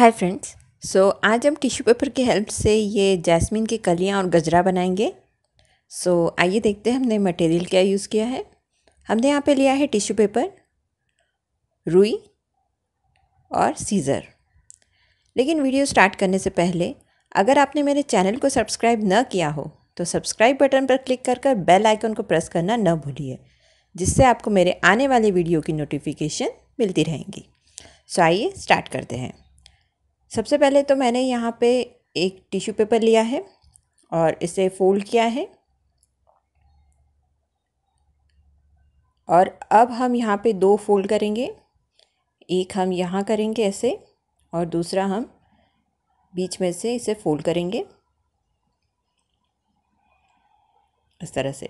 hi friends so आज हम tissue paper की हेल्प से ये जैस्मिन की कलियाँ और गजरा बनाएंगे सो so, आइए देखते हैं हमने मटेरियल क्या यूज़ किया है हमने यहाँ पे लिया है टिश्यू पेपर रुई और सीज़र लेकिन वीडियो स्टार्ट करने से पहले अगर आपने मेरे चैनल को सब्सक्राइब न किया हो तो सब्सक्राइब बटन पर क्लिक कर कर बेल आइकन को प्रेस करना न भूलिए जिससे आपको मेरे आने वाले वीडियो की नोटिफिकेशन मिलती रहेंगी सो so, आइए स्टार्ट करते हैं सबसे पहले तो मैंने यहाँ पे एक टिश्यू पेपर लिया है और इसे फोल्ड किया है और अब हम यहाँ पे दो फोल्ड करेंगे एक हम यहाँ करेंगे ऐसे और दूसरा हम बीच में से इसे फोल्ड करेंगे इस तरह से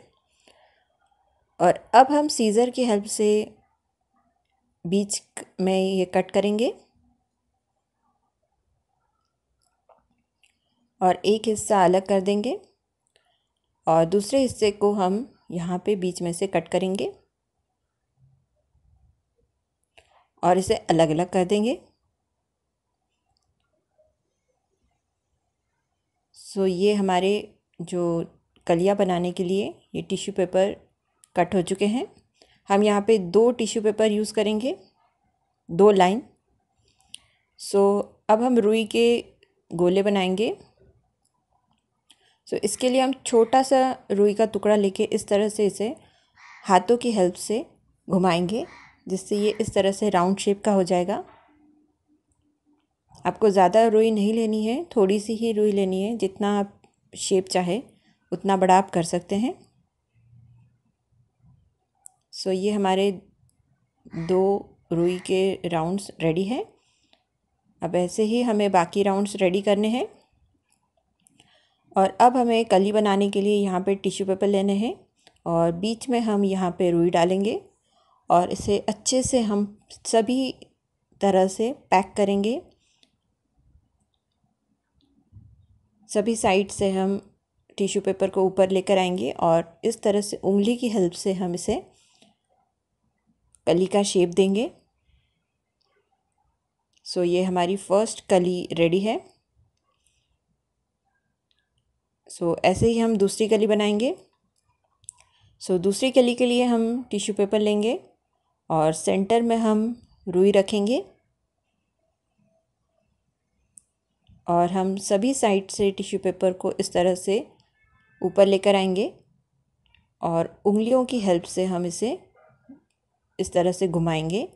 और अब हम सीज़र की हेल्प से बीच में ये कट करेंगे और एक हिस्सा अलग कर देंगे और दूसरे हिस्से को हम यहाँ पे बीच में से कट करेंगे और इसे अलग अलग कर देंगे सो ये हमारे जो कलिया बनाने के लिए ये टिश्यू पेपर कट हो चुके हैं हम यहाँ पे दो टिश्यू पेपर यूज़ करेंगे दो लाइन सो अब हम रुई के गोले बनाएंगे सो तो so, इसके लिए हम छोटा सा रुई का टुकड़ा लेके इस तरह से इसे हाथों की हेल्प से घुमाएंगे जिससे ये इस तरह से राउंड शेप का हो जाएगा आपको ज़्यादा रुई नहीं लेनी है थोड़ी सी ही रुई लेनी है जितना आप शेप चाहे उतना बड़ा आप कर सकते हैं सो so, ये हमारे दो रुई के राउंड्स रेडी है अब ऐसे ही हमें बाकी राउंड्स रेडी करने हैं और अब हमें कली बनाने के लिए यहाँ पे टिश्यू पेपर लेने हैं और बीच में हम यहाँ पे रुई डालेंगे और इसे अच्छे से हम सभी तरह से पैक करेंगे सभी साइड से हम टिश्यू पेपर को ऊपर लेकर आएंगे और इस तरह से उंगली की हेल्प से हम इसे कली का शेप देंगे सो so, ये हमारी फ़र्स्ट कली रेडी है सो so, ऐसे ही हम दूसरी कली बनाएंगे सो so, दूसरी कली के लिए हम टिश्यू पेपर लेंगे और सेंटर में हम रुई रखेंगे और हम सभी साइड से टिश्यू पेपर को इस तरह से ऊपर लेकर आएंगे और उंगलियों की हेल्प से हम इसे इस तरह से घुमाएंगे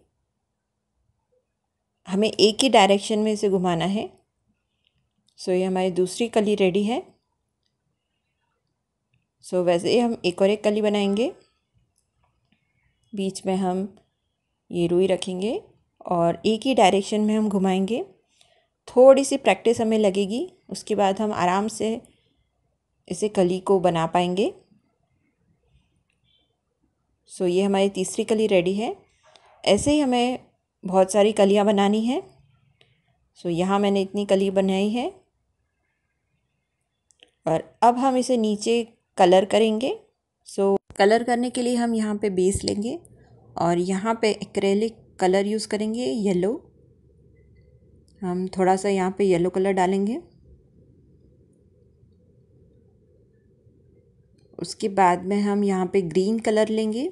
हमें एक ही डायरेक्शन में इसे घुमाना है सो so, ये हमारी दूसरी कली रेडी है सो so, वैसे हम एक और एक कली बनाएंगे बीच में हम ये रुई रखेंगे और एक ही डायरेक्शन में हम घुमाएंगे थोड़ी सी प्रैक्टिस हमें लगेगी उसके बाद हम आराम से इसे कली को बना पाएंगे सो so, ये हमारी तीसरी कली रेडी है ऐसे ही हमें बहुत सारी कलियाँ बनानी हैं सो so, यहाँ मैंने इतनी कली बनाई है और अब हम इसे नीचे कलर करेंगे सो so, कलर करने के लिए हम यहाँ पे बेस लेंगे और यहाँ पे एक्रेलिक कलर यूज़ करेंगे येलो हम थोड़ा सा यहाँ पे येलो कलर डालेंगे उसके बाद में हम यहाँ पे ग्रीन कलर लेंगे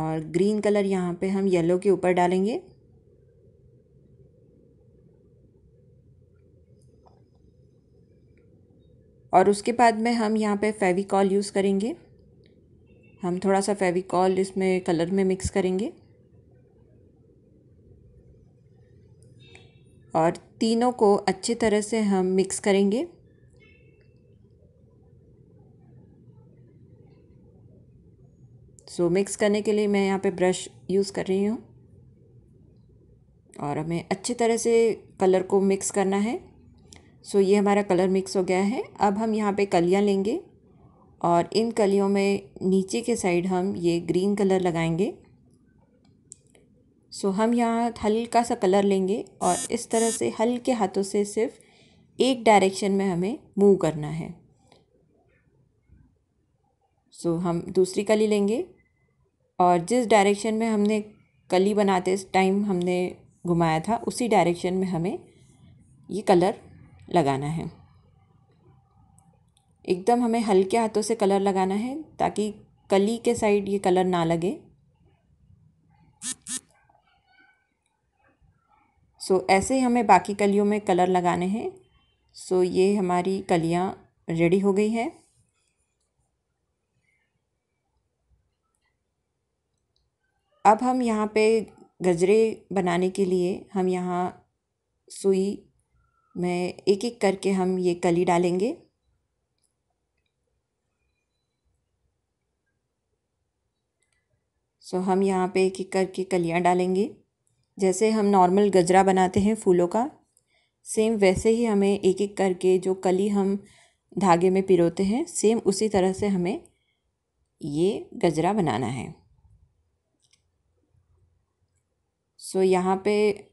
और ग्रीन कलर यहाँ पे हम येलो के ऊपर डालेंगे और उसके बाद में हम यहाँ पे फेविकॉल यूज़ करेंगे हम थोड़ा सा फेविकॉल इसमें कलर में मिक्स करेंगे और तीनों को अच्छी तरह से हम मिक्स करेंगे सो so, मिक्स करने के लिए मैं यहाँ पे ब्रश यूज़ कर रही हूँ और हमें अच्छी तरह से कलर को मिक्स करना है सो ये हमारा कलर मिक्स हो गया है अब हम यहाँ पे कलियाँ लेंगे और इन कलियों में नीचे के साइड हम ये ग्रीन कलर लगाएंगे सो हम यहाँ हल्का सा कलर लेंगे और इस तरह से हल्के हाथों से सिर्फ एक डायरेक्शन में हमें मूव करना है सो हम दूसरी कली लेंगे और जिस डायरेक्शन में हमने कली बनाते टाइम हमने घुमाया था उसी डायरेक्शन में हमें ये कलर लगाना है एकदम हमें हल्के हाथों से कलर लगाना है ताकि कली के साइड ये कलर ना लगे सो so, ऐसे ही हमें बाकी कलियों में कलर लगाने हैं सो so, ये हमारी कलियाँ रेडी हो गई है अब हम यहाँ पे गजरे बनाने के लिए हम यहाँ सुई मैं एक एक करके हम ये कली डालेंगे सो हम यहाँ पे एक एक करके कलियाँ डालेंगे जैसे हम नॉर्मल गजरा बनाते हैं फूलों का सेम वैसे ही हमें एक एक करके जो कली हम धागे में पिरोते हैं सेम उसी तरह से हमें ये गजरा बनाना है सो so, यहाँ पे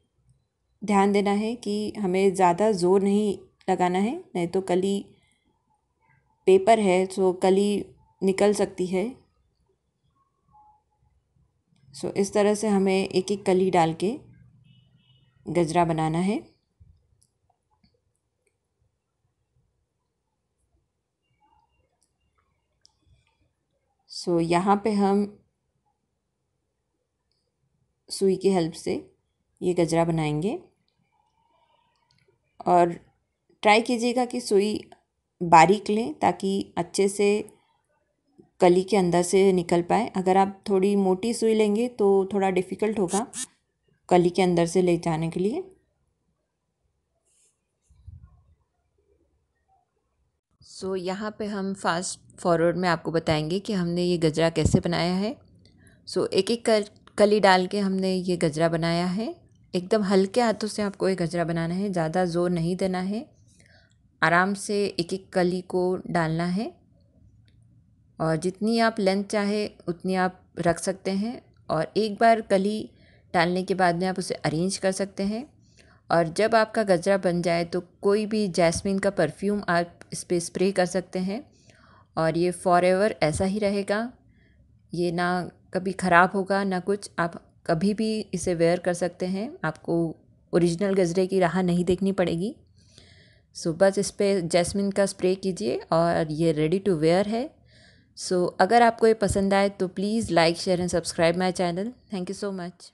ध्यान देना है कि हमें ज़्यादा ज़ोर नहीं लगाना है नहीं तो कली पेपर है सो तो कली निकल सकती है सो इस तरह से हमें एक एक कली डाल के गजरा बनाना है सो so, यहाँ पे हम सुई की हेल्प से ये गजरा बनाएंगे और ट्राई कीजिएगा कि सुई बारीक लें ताकि अच्छे से कली के अंदर से निकल पाए अगर आप थोड़ी मोटी सुई लेंगे तो थोड़ा डिफ़िकल्ट होगा कली के अंदर से ले जाने के लिए सो so, यहाँ पे हम फास्ट फॉरवर्ड में आपको बताएंगे कि हमने ये गजरा कैसे बनाया है सो so, एक एक कर, कली डाल के हमने ये गजरा बनाया है एकदम हल्के हाथों से आपको ये गजरा बनाना है ज़्यादा ज़ोर नहीं देना है आराम से एक एक कली को डालना है और जितनी आप लेंथ चाहे उतनी आप रख सकते हैं और एक बार कली डालने के बाद में आप उसे अरेंज कर सकते हैं और जब आपका गजरा बन जाए तो कोई भी जैस्मिन का परफ्यूम आप इस पर स्प्रे कर सकते हैं और ये फॉर एवर ऐसा ही रहेगा ये ना कभी ख़राब होगा ना कुछ आप कभी भी इसे वेयर कर सकते हैं आपको ओरिजिनल गजरे की राह नहीं देखनी पड़ेगी सो बस इस पर जैस्मिन का स्प्रे कीजिए और ये रेडी टू वेयर है सो अगर आपको ये पसंद आए तो please like share and subscribe my channel thank you so much